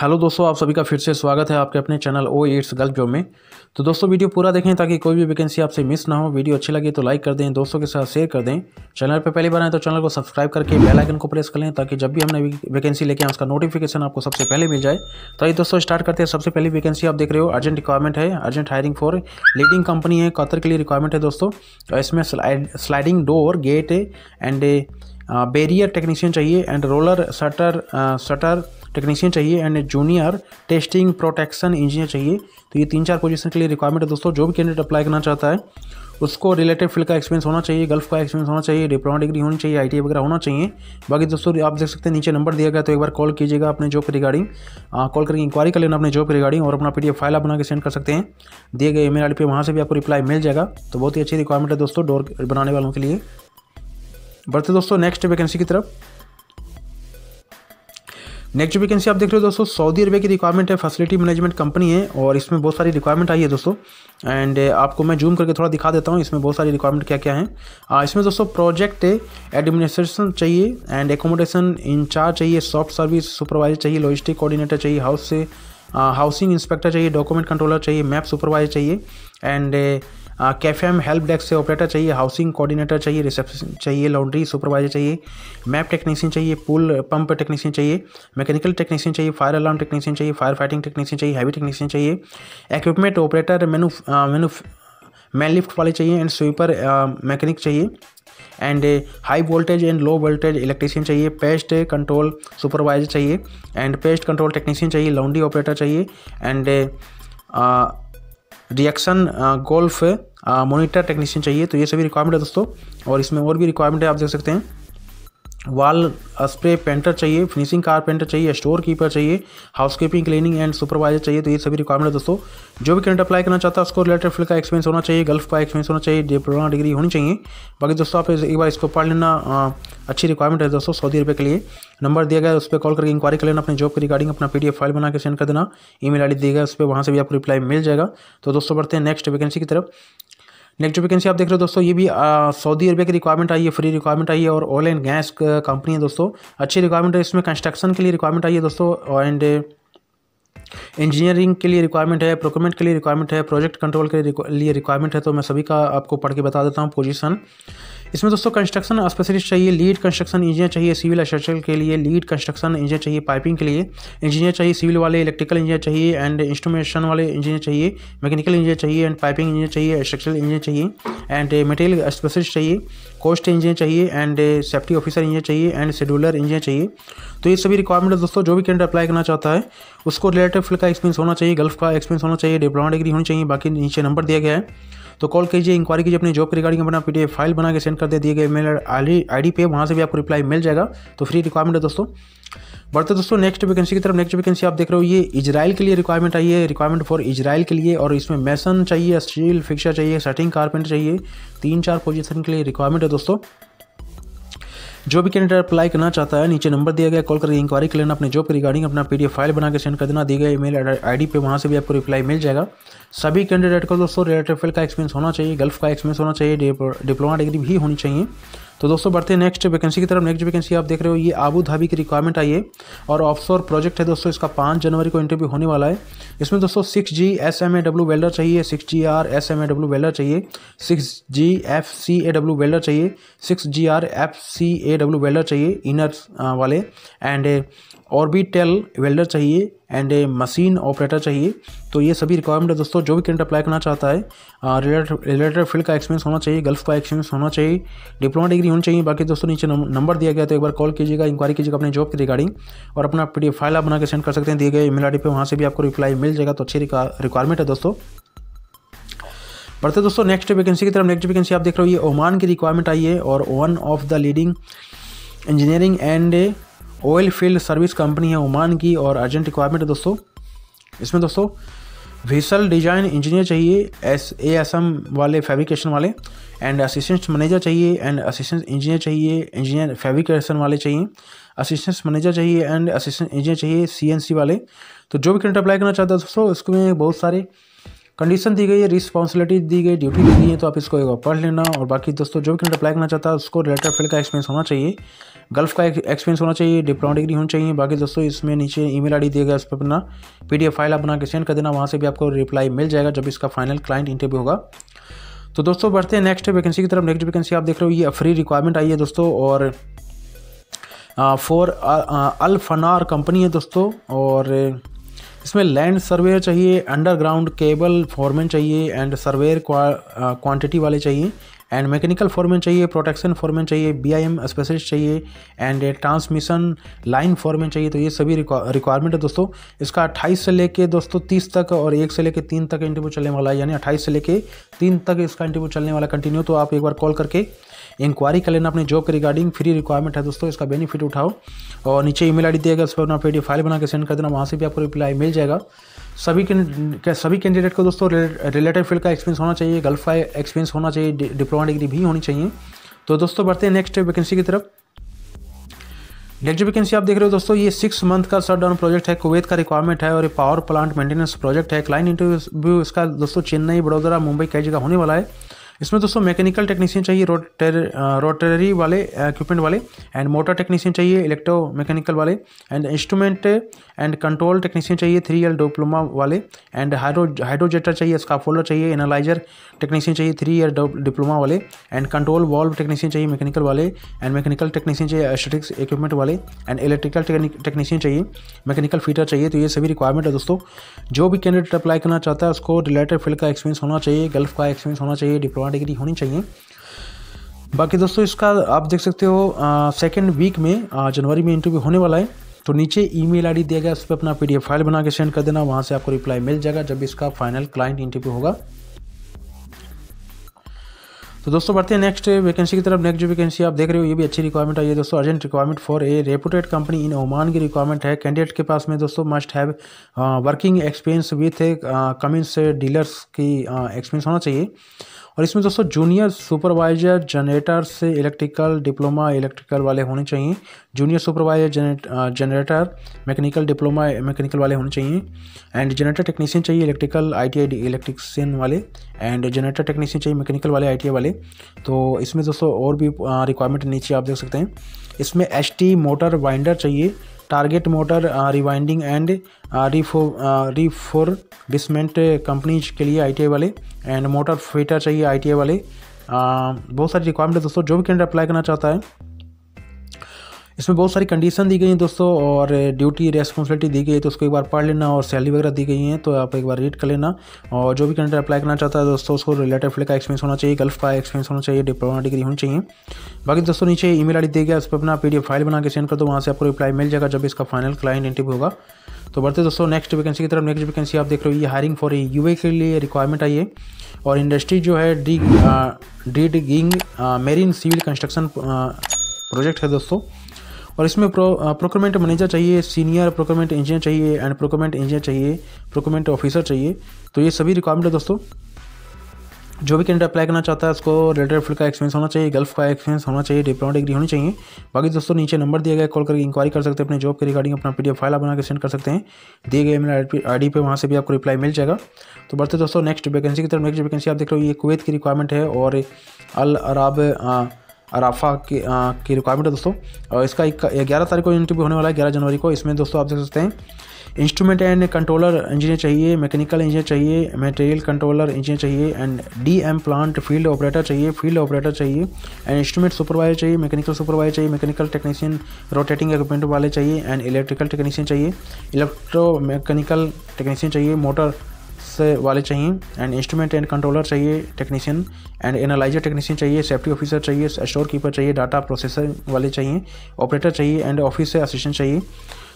hello दोस्तों आप सभी का फिर से स्वागत है आपके अपने चैनल ओ एट्स गल्फ जॉब में तो दोस्तों वीडियो पूरा देखें ताकि कोई भी वैकेंसी आपसे मिस ना हो वीडियो अच्छी लगे तो लाइक कर दें दोस्तों के साथ शेयर कर दें चैनल पर पहली बार आए तो चैनल को सब्सक्राइब करके बेल आइकन को प्रेस कर लें ताकि जब भी हमने वैकेंसी लेके आए उसका नोटिफिकेशन आपको सबसे पहले मिल जाए तो ये दोस्तों स्टार्ट करते हैं सबसे पहली वैकेंसी आप देख रहे हो अर्जेंट रिक्वायरमेंट है urgent hiring for leading company है कतर के लिए रिक्वायरमेंट है दोस्तों तो इसमें sliding door gate and barrier technician चाहिए and roller shutter shutter technician चाहिए and junior testing protection engineer चाहिए तो ये तीन चार पोजीशन के लिए रिक्वायरमेंट है दोस्तों जो भी कैंडिडेट अप्लाई करना चाहता है उसको रिलेटेड फील्ड का एक्सपीरियंस होना चाहिए गल्फ का एक्सपीरियंस होना चाहिए डिप्लोमा डिग्री होनी चाहिए आई e वगैरह होना चाहिए बाकी दोस्तों आप देख सकते हैं नीचे नंबर दिया गया तो एक बार कॉल कीजिएगा अपने जॉब के रिगार्डिंग कॉल करके इंक्वायरी कर लेना अपने जॉब के रिगार्डिंग और अपना पी फाइल आप बना के सेंड कर सकते हैं दिए गए ईमेल आई पे वहाँ से भी आपको रिप्लाई मिल जाएगा तो बहुत ही अच्छी रिक्वायरमेंट है दोस्तों डोर बनाने वालों के लिए बढ़ते दोस्तों नेक्स्ट वैकेंसी की तरफ नेक्स्ट जो वैकेंसी आप देख रहे हो दोस्तों सऊदी अरबिया की रिक्वायरमेंट है फैसिलिटी मैनेजमेंट कंपनी है और इसमें बहुत सारी रिक्वायरमेंट आई है दोस्तों एंड uh, आपको मैं जूम करके थोड़ा दिखा देता हूँ इसमें बहुत सारी रिक्वायरमेंट क्या क्या है इसमें दोस्तों प्रोजेक्ट एडमिनिस्ट्रेशन चाहिए एंड एकोमोडेशन इंचार्ज चाहिए सॉफ्ट सर्विस सुपरवाइजर चाहिए लॉजिस्टिक कोऑर्डिनेटर चाहिए हाउस से हाउसिंग इंस्पेक्टर चाहिए डॉक्यूमेंट कंट्रोलर चाहिए मैप सुपरवाइजर चाहिए एंड कैफे में हेल्प डेस्क से ऑपरेटर चाहिए हाउसिंग कोऑर्डिनेटर चाहिए रिसेप्शन चाहिए लॉन्ड्री सुपरवाइजर चाहिए मैप टेक्नीशियन चाहिए पुल पंप टेक्नीशियन चाहिए मैकेनिकल टेक्नीशियन चाहिए फायर अलार्म टेक्नीशियन चाहिए फायर फाइटिंग टेक्नीशियन चाहिए हैवी टेक्नीशियन चाहिए इक्विपमेंट ऑपरेटर मेनू मेनू मैन लिफ्ट वाले चाहिए एंड स्वीपर मैकेनिक चाहिए and high voltage and low voltage electrician चाहिए पेस्ट कंट्रोल सुपरवाइजर चाहिए एंड पेस्ट कंट्रोल टेक्नीशियन चाहिए लॉन्ड्री ऑपरेटर चाहिए and reaction golf monitor technician चाहिए तो ये सभी रिक्वायरमेंट है दोस्तों और इसमें और भी रिक्वायरमेंट है आप देख सकते हैं वाल स्प्रे पेंटर चाहिए फिनिशिंग कार पेंटर चाहिए स्टोर कीपर चाहिए हाउसकीपिंग क्लीनिंग एंड सुपरवाइजर चाहिए तो ये सभी रिक्वायरमेंट है दोस्तों जो भी कैंडिडेट अप्लाई करना चाहता है उसको रिलेटेड फील्ड का एक्सपीरियंस होना चाहिए गल्फ का एक्सपीरियंस होना चाहिए डिप्लोमा डिग्री होनी चाहिए बाकी दोस्तों आप एक बार इसको पढ़ लेना अच्छी रिक्वायरमेंट है दोस्तों सऊदी रुपये के लिए नंबर दिया गया उस पर कॉल करके इंक्वायरी कर लेना अपने जॉब के रिगार्डिंग अपना पीडीएफ फाइल बना के सेंड कर देना ई मेल आई डी दिया गया उस पर वहाँ से भी आपको रिप्लाई मिल जाएगा तो दोस्तों बढ़ते हैं नेक्स्ट वैकेंसी की तरफ नेक्स्ट जो वैकेंसी आप देख रहे हो दोस्तों ये भी सऊदी अरबिया की रिक्वायरमेंट आई है फ्री रिक्वायरमेंट आई है और ऑयल एंड गैस कंपनी है दोस्तों अच्छी रिक्वायरमेंट है इसमें कंस्ट्रक्शन के लिए रिक्वायरमेंट आई है दोस्तों एंड इंजीनियरिंग uh, के लिए रिक्वायरमेंट है प्रोक्यूमेंट के लिए रिक्वायरमेंट है प्रोजेक्ट कंट्रोल के लिए रिक्वायरमेंट है तो मैं सभी का आपको पढ़ के बता देता हूँ पोजिशन इसमें दोस्तों कंस्ट्रक्शन स्पेशलिस्ट चाहिए लीड कंस्ट्रक्शन इंजीनियर चाहिए सिविल स्ट्रक्चर के लिए लीड कंस्ट्रक्शन इंजीनियर चाहिए पाइपिंग के लिए इंजीनियर चाहिए सिविल वाले इलेक्ट्रिकल इंजीनियर चाहिए एंड इंस्ट्रोमेशन वाले इंजीनियर चाहिए मैकेनिकल इंजीनियर चाहिए एंड पाइपिंग इंजीनियर चाहिए स्ट्रक्चरल इंजीनियर चाहिए एंड मटेरियल स्पेशलिस्ट चाहिए कोस्ट इंजीनियर चाहिए एंड सेफ्टी ऑफिसर इंजीनियर चाहिए एंड शेड्यूलर इंजीनियर चाहिए तो ये सभी रिक्वायरमेंट दोस्तों जो भी कैंडिडेट अप्लाई करना चाहता है उसको रिलेटेड फील्ड का एक्सपीरियंस होना चाहिए गल्फ का एक्सपीरियंस होना चाहिए डिप्लोमा डिग्री होनी चाहिए बाकी नीचे नंबर दिया गया है तो कॉल कीजिए इंक्वायरी कीजिए अपनी जॉब के रिगार्डिंग अपना पी फाइल बना के सेंड कर दे दिए गए मेल आई डी पे वहाँ से भी आपको रिप्लाई मिल जाएगा तो फ्री रिक्वायरमेंट है दोस्तों बढ़ते दोस्तों नेक्स्ट वैकेंसी की तरफ नेक्स्ट वैकेंसी आप देख रहे हो ये इजराइल के लिए रिक्वायरमेंट आई है रिक्वायरमेंट फॉर इजराइल के लिए और इसमें मैसन चाहिए स्टील फिक्सर चाहिए सेटिंग कारपेंटर चाहिए तीन चार पोजीशन के लिए रिक्वायरमेंट है दोस्तों जो भी कैंडिडेट अप्लाई करना चाहता है नीचे नंबर दिया गया कॉल करके इंक्वायरी कर लेना अपने जॉब के रिगार्डिंग अपना पीडीएफ फाइल बना के सेंड कर देना दिए गए मेल आई पे वहाँ से भी आपको रिप्लाई मिल जाएगा सभी कैंडिडेट को दोस्तों रिलेटेड फील्ड का एक्सपीरियंस होना चाहिए गल्फ का एक्सपीरियंस होना चाहिए डिप्लोमा डिग्री भी होनी चाहिए तो दोस्तों बढ़ते हैं नेक्स्ट वैकेंसी की तरफ नेक्स्ट वैकेंसी आप देख रहे हो ये आबू धाबी की रिक्वायरमेंट आई है और ऑफशोर प्रोजेक्ट है दोस्तों इसका पाँच जनवरी को इंटरव्यू होने वाला है इसमें दोस्तों six G S M A W welder चाहिए six G R S M A W welder चाहिए six G F C A W welder चाहिए six G R F C A W welder चाहिए inner वाले and orbital welder चाहिए and a machine operator चाहिए तो ये सभी requirement है दोस्तों जो भी कैंडिडेट अप्लाई करना चाहता है रिलेटेड फील्ड का एक्सपीरियंस होना चाहिए गल्फ का एक्सपीरियंस होना चाहिए डिप्लोमा डिग्री होनी चाहिए बाकी दोस्तों नीचे नंबर दिया गया तो एक बार कॉल कीजिएगा इंक्वायरी कीजिएगा अपने जॉब के रिगार्डिंग और अपना पी फाइल आप बना के सेंड कर सकते हैं दिए गए ईमेल आई पे वहाँ से भी आपको रिप्लाई मिल जाएगा तो अच्छी रिक्वायरमेंट है दोस्तों बढ़ते दोस्तों नेक्स्ट वैकेंसी की तरफ नेक्स्ट वैकेंसी आप देख रहे हो ये ओमान की रिक्वायरमेंट आई है और one of the leading engineering and oil field service company है ओमान की और अर्जेंट रिक्वायरमेंट है दोस्तों इसमें दोस्तों वेसल डिजाइन इंजीनियर चाहिए एस ए एस एम वाले फैब्रिकेशन वाले एंड असिस्टेंट मैनेजर चाहिए एंड असिस्टेंट इंजीनियर चाहिए इंजीनियर फैब्रिकेशन वाले चाहिए असिस्टेंट मैनेजर चाहिए एंड असिस्टेंट इंजीनियर चाहिए सी एन सी वाले तो जो भी करंट अप्लाई करना चाहता है दोस्तों इसमें बहुत सारे कंडीशन दी गई है रिस्पॉन्सिबिलिटी दी गई ड्यूटी दी गई है तो आप इसको एक बार पढ़ लेना और बाकी दोस्तों जो भी कैंडिडेट अप्लाई करना चाहता है उसको रिलेटेड फील्ड का एक्सपीरियंस होना चाहिए गल्फ का एक्सपीरियंस होना चाहिए डिप्लोमा डिग्री होनी चाहिए बाकी दोस्तों इसमें नीचे मेल आई दिया गया उस पर अपना एफ फाइल आप बना के सेंड कर देना वहाँ से भी आपको रिप्लाई मिल जाएगा जब इसका फाइनल क्लाइंट इंटरव्यू होगा तो दोस्तों बढ़ते हैं नेक्स्ट वैकेंसी की तरफ नेक्स्ट वैकेंसी आप देख रहे हो ये फ्री रिक्वायरमेंट आई है दोस्तों और फॉर फनार कंपनी है दोस्तों और इसमें लैंड सर्वेयर चाहिए अंडरग्राउंड केबल फॉर्मेंट चाहिए एंड सर्वेयर क्वांटिटी वाले चाहिए एंड मैकेनिकल फोरमैन चाहिए प्रोटेक्शन फोरमैन चाहिए बी आई एम स्पेशलिस्ट चाहिए एंड ट्रांसमिशन लाइन फोरमैन चाहिए तो ये सभी रिक्वायरमेंट है दोस्तों इसका अट्ठाईस से लेके दोस्तों तीस तक और एक से लेके तीन तक इंटरव्यू चलने वाला है यानी अट्ठाईस से लेके तीन तक इसका इंटरव्यू चलने वाला कंटिन्यू तो आप एक बार कॉल करके इंक्वायरी कर लेना अपने जॉब के रिगार्डिंग फ्री रिक्वायरमेंट है दोस्तों इसका बेनिफिट उठाओ और नीचे ईमेल आईडी गया उस पर अपना डी फाइल बना के सेंड कर देना वहाँ से भी आपको रिप्लाई मिल जाएगा सभी के सभी कैंडिडेट को दोस्तों रिलेटेड फील्ड का एक्सपीरियंस होना चाहिए गल्फ का एक्सपीरियंस होना चाहिए डिप्लोमा डिग्री भी होनी चाहिए तो दोस्तों बढ़ते हैं नेक्स्ट वैकेंसी की तरफ नेक्स्ट वैकेंसी आप देख रहे हो दोस्तों ये सिक्स मंथ का शट डाउन प्रोजेक्ट है कुवैत का रिक्वायरमेंट है और ये पावर प्लांट मेंटेनेंस प्रोजेक्ट है क्लाइंट इंटरव्यू इसका दोस्तों चेन्नई बड़ोदरा मुंबई कई जगह होने वाला है इसमें दोस्तों मैकेनिकल टेक्नीशियन चाहिए रोटे रोटरी वाले इक्विपमेंट वाले एंड मोटर टेक्नीशियन चाहिए इलेक्ट्रो मैकेनिकल वाले and instrument and control technician चाहिए थ्री एल डिप्लोमा वाले एंड हाइड्रो हाइड्रोजेटर चाहिए स्काफोल्डर चाहिए एनालाइजर टेक्नीशियन चाहिए थ्री ईयर डिप्लोमा वाले एंड कंट्रोल वॉल्व टेक्नीशियन चाहिए मैकेनिकल वाले एंड मैकेनिकल टेक्नीशियन चाहिए एस्टेटिक्स इक्विपमेंट वाले एंड इलेक्ट्रिकल टेक्नीशियन चाहिए मैकेनिकल फीटर चाहिए तो ये सभी रिक्वायरमेंट है दोस्तों जो भी कैंडिडेट अप्लाई करना चाहता है उसको रिलेटेड फील्ड का एक्सपीरियंस होना चाहिए गल्फ का एक्सपीरियंस होना चाहिए डिप्लोमा सोलह डिग्री होनी चाहिए बाकी दोस्तों इसका आप देख सकते हो सेकेंड वीक में जनवरी में इंटरव्यू होने वाला है तो नीचे ईमेल आईडी दिया गया उस पर अपना पीडीएफ फाइल बना के सेंड कर देना वहाँ से आपको रिप्लाई मिल जाएगा जब इसका फाइनल क्लाइंट इंटरव्यू होगा तो दोस्तों बढ़ते हैं नेक्स्ट वैकेंसी की तरफ नेक्स्ट जो वैकेंसी आप देख रहे हो ये भी अच्छी रिक्वायरमेंट आई है दोस्तों urgent requirement for a reputed company in Oman की रिक्वायरमेंट है कैंडिडेट के पास में दोस्तों must have working experience with Cummins dealers की एक्सपीरियंस होना चाहिए और इसमें दोस्तों जूनियर सुपरवाइजर जनरेटर से इलेक्ट्रिकल डिप्लोमा इलेक्ट्रिकल वाले होने चाहिए junior supervisor generator mechanical diploma mechanical वाले होने चाहिए एंड जनरेटर टेक्नीशियन चाहिए इलेक्ट्रिकल आई इलेक्ट्रिशियन वाले एंड जनरेटर टेक्नीशियन चाहिए मैकेनिकल वाले आई वाले तो इसमें दोस्तों और भी रिक्वायरमेंट नीचे आप देख सकते हैं इसमें एच मोटर वाइंडर चाहिए target motor rewinding and refurbishment companies के लिए आई वाले एंड मोटर फिटर चाहिए आई वाले uh, बहुत सारी रिक्वायरमेंट है दोस्तों जो भी कैंडिडेट अप्लाई करना चाहता है इसमें बहुत सारी कंडीशन दी गई हैं दोस्तों और ड्यूटी रेस्पॉन्सिबिलिटी दी गई है तो उसको एक बार पढ़ लेना और सैलरी वगैरह दी गई हैं तो आप एक बार रीड कर लेना और जो भी कैंडिडेट अप्लाई करना चाहता है दोस्तों उसको रिलेटेड फील्ड का एक्सपीरियंस होना चाहिए गल्फ का एक्सपीरियंस होना चाहिए डिप्लोमा डिग्री होनी चाहिए बाकी दोस्तों नीचे ई मेल आई दी गया उस पर अपना पी फाइल बना के सेंड कर दो वहाँ से आपको रिप्लाई मिल जाएगा जब इसका फाइनल क्लाइंट इंटरव्यू होगा तो बढ़ते दोस्तों नेक्स्ट वैकेंसी की तरफ नेक्स्ट वैकेंसी आप देख रहे हो ये हायरिंग फॉर ए के लिए रिक्वायरमेंट आई है और इंडस्ट्री जो है D D digging marine civil construction project है दोस्तों और इसमें प्रोक्रोमेंट मैनेजर uh, चाहिए सीनियर प्रोक्रोमेंट इंजीनियर चाहिए एंड प्रोक्रोमेंट इंजीनियर चाहिए प्रोक्रोमेंट ऑफिसर चाहिए तो ये सभी रिक्वायरमेंट है दोस्तों जो भी कैंडिडेट अप्लाई करना चाहता है उसको रिलेटेड फील्ड का एक्सपीरियंस होना चाहिए गल्फ का एक्सपीरियंस होना चाहिए डिप्लोमा डिग्री होनी चाहिए बाकी दोस्तों नीचे नंबर दिया गया कॉल करके इंक्वायरी कर सकते हैं अपने जॉब के रिगार्डिंग अपना पी फाइल बना के सेंड कर सकते हैं दिए गए मेरे आई पे वहाँ से भी आपको रिप्लाई मिल जाएगा तो बढ़ते दोस्तों नेक्स्ट वैकेंसी की तरफ नेक्स्ट वैकेंसी आप देख रहे हो ये कुवैत की रिक्वायरमेंट है और अल अराब uh, राफा की, आ, की रिक्वायरमेंट है दोस्तों और इसका ग्यारह तारीख को इंटरव्यू होने वाला है ग्यारह जनवरी को इसमें दोस्तों आप देख सकते हैं इंस्ट्रूमेंट एंड कंट्रोलर इंजीनियर चाहिए मैकेनिकल इंजीनियर चाहिए मटेरियल कंट्रोलर इंजीनियर चाहिए and D M plant field operator चाहिए फील्ड ऑपरेटर चाहिए एंड इंस्ट्रूमेंट सुपरवाइजर चाहिए मैकेनिकल सुपरवाइजर चाहिए मैकेनिकल टेक्नीशियन रोटेटिंग इक्विपमेंट वाले चाहिए एंड इलेक्ट्रिकल टेक्नीशियन चाहिए इलेक्ट्रो मैकेनिकल टेक्नीशियन चाहिए मोटर वाले चाहिए एंड इंस्ट्रूमेंट एंड कंट्रोलर चाहिए टेक्नीशियन एंड एनालाइजर टेक्नीशियन चाहिए सेफ्टी ऑफिसर चाहिए स्टोर कीपर चाहिए डाटा प्रोसेसर वाले चाहिए ऑपरेटर चाहिए एंड ऑफिस से असिस्टेंट चाहिए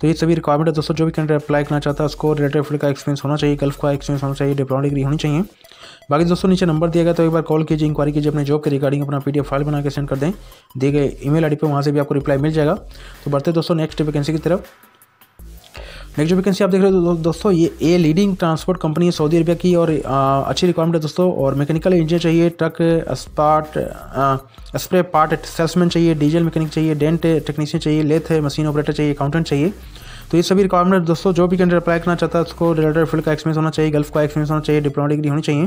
तो ये सभी रिक्वायरमेंट है दोस्तों जो भी कैंडिडेट अप्लाई करना चाहता है उसको रिलेटेड फील्ड का एक्सपीरियंस होना चाहिए गल्फ का एक्सपीरियंस होना चाहिए डिप्लोमा डिग्री होनी चाहिए बाकी दोस्तों नीचे नंबर दिया गया तो एक बार कॉल कीजिए इंक्वायरी कीजिए अपने जॉब के रिगार्डिंग अपना पीडीएफ फाइल बना के सेंड कर दें दिए गए ईमेल आईडी पे वहाँ से भी आपको रिप्लाई मिल जाएगा तो बढ़ते दोस्तों नेक्स्ट वैकेंसी की तरफ नेक्स्ट जो वैकेंसी आप देख रहे हो दो, दोस्तों ये ए लीडिंग ट्रांसपोर्ट कंपनी है सऊदी अरबिया की और आ, अच्छी रिक्वायरमेंट है दोस्तों और मैकेनिकल इंजीनियर चाहिए ट्रक स्पार्ट स्प्रे पार्ट सेल्समैन चाहिए डीजल मैकेनिक चाहिए डेंट टेक्नीशियन चाहिए लेथ मशीन ऑपरेटर चाहिए अकाउंटेंट चाहिए तो ये सभी रिक्वायरमेंट दोस्तों जो भी कैंडिडेट अप्लाई करना चाहता है उसको रिलेटेड फील्ड का एक्सपीरियंस होना चाहिए गल्फ का एक्सपीरियंस होना चाहिए डिप्लोमा डिग्री होनी चाहिए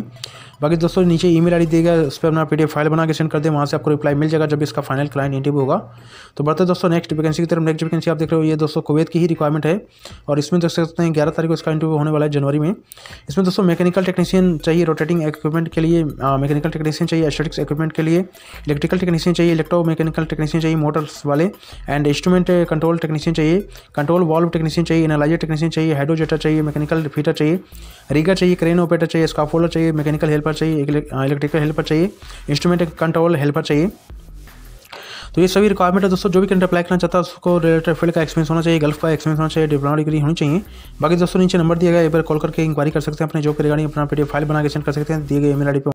बाकी दोस्तों नीचे ई मेल आई देगा उस पर अपना पी फाइल बना के सेंड कर दे वहाँ से आपको रिप्लाई मिल जाएगा जब इसका फाइनल क्लाइंट इंटरव्यू होगा तो बढ़ते दोस्तों नेक्स्ट वैकेंसी की तरफ नेक्स्ट वैकेंसी आप देख रहे हो ये दोस्तों कुवैत की ही रिक्वायरमेंट है और इसमें देख सकते हैं ग्यारह तारीख को इसका इंटरव्यू होने वाला है जनवरी में इसमें दोस्तों मैकेनिकल टेक्नीशियन चाहिए रोटेटिंग इक्विपमेंट के लिए मैकेनिकल टेक्नीशियन चाहिए एस्टेटिक्स इक्विपमेंट के लिए इलेक्ट्रिकल टेक्नीशियन चाहिए इलेक्ट्रो मैकेनिकल टेक्नीशियन चाहिए मोटर्स वाले एंड इंस्ट्रूमेंट कंट्रोल टेक्नीशियन चाहिए कंट्रोल वॉल बल्ब टेक्नीशियन चाहिए एनालाइजर टेक्नीशियन चाहिए हाइड्रोजेटर चाहिए मैकेनिकल रिफीटर चाहिए रिगर चाहिए क्रेन ऑपरेटर चाहिए स्काफोलर चाहिए मैकेनिकल हेल्पर चाहिए इलेक्ट्रिकल हेल्पर चाहिए इंस्ट्रूमेंट कंट्रोल हेल्पर चाहिए तो ये सभी रिक्वायरमेंट है दोस्तों जो भी कैंडिडेट अप्लाई करना चाहता है उसको रिलेटेड फील्ड का एक्सपीरियंस होना चाहिए गल्फ का एक्सपीरियंस होना चाहिए डिप्लोमा डिग्री होनी चाहिए बाकी दोस्तों नीचे नंबर दिया गया एक बार कॉल करके इंक्वायरी कर सकते हैं अपने जॉब के रिगार्डिंग अपना पीडीएफ फाइल बना के सेंड कर सकते हैं दिए गए मेरा आईडी